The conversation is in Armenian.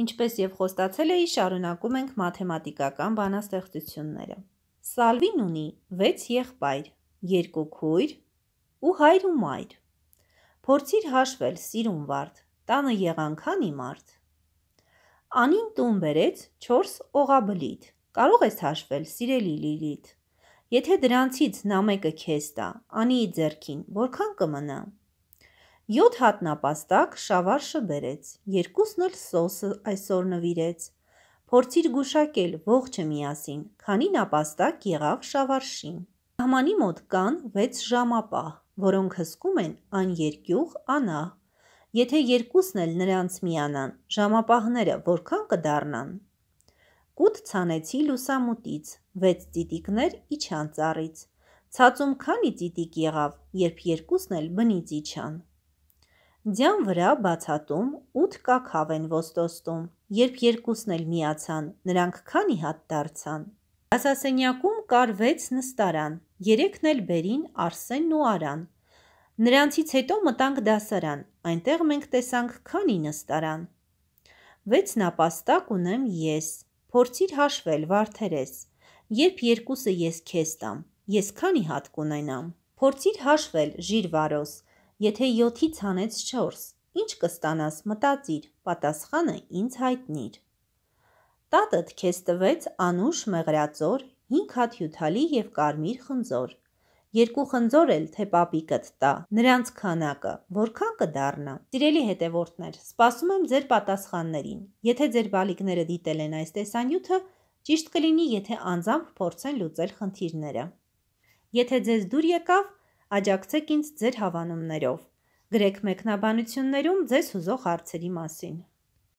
Ինչպես եւ խոստացել էի, շարունակում ենք մաթեմատիկական բանաստեղծությունները։ Սալվին ունի 6 եղբայր, 2 քույր ու հայր ու մայր։ Փորձիր հաշվել սիրուն վարդ, տանը եղան քանի մարդ։ Անին տուն բերեց 4 օղաբլիթ։ Կարող ես հաշվել, սիրելի Լիլիթ։ Եթե դրանցից նա մեկը քեզ տա, անի ձերքին, որքան կմնա։ Յոթ հատնապաստակ շավարշը բերեց, երկուսն էլ սոսը այսօր նվիրեց։ Փորձիր գուշակել ողջը միասին, քանի նապաստակ եղավ շավարշին։ Համանի մոտ կան 6 ժամապահ, որոնք հսկում են աներկյուղ անահ։ Եթե երկուսն էլ նրանց միանան, ժամապահները որքան կդառնան։ Կուտ ցանեցի լուսամուտից, 6 ծիտիկներ իջան ծառից։ Ցածում քանի ծիտիկ եղավ, երբ երկուսն էլ բնից իջան։ Ձյան վրա բացատում ութ կաքավ են ոստոստում, երբ երկուսն էլ միացան, նրանք քանի հատ դարձան։ Ասասենյակում կար վեց նստարան, երեքն էլ բերին Արսենն ու Արան։ Նրանցից հետո մտանք դասարան, այնտեղ մենք տեսանք քանի նստարան։ Վեց նապաստակ ունեմ ես, փորձիր հաշվել վարդերես, երբ երկուսը ես քեզ տամ, ես քանի հատ կունենամ։ Փորձիր հաշվել, Ժիրվարոս, Եթե 7-ից հանեց 4, ինչ կստանաս մտածիր, պատասխանը ինձ հայտնիր։ Տատդ քեզ տվեց անուշ մեղրածոր, 5 հատ հյութալի եւ կարմիր խնձոր։ Երկու խնձոր էլ թե պապիկդ տա, նրանց քանակը, որքան կդառնա։ Սիրելի հետևորդներ, սպասում եմ ձեր պատասխաններին։ Եթե ձեր բալիկները դիտել են այս տեսանյութը, ճիշտ կլինի, եթե անձամբ փորձեն լուծել խնդիրները։ Եթե ձեզ դուր եկավ, աջակցեք ինձ ձեր հավանումներով։ Գրեք մեկնաբանություններում ձեզ հուզող հարցերի մասին։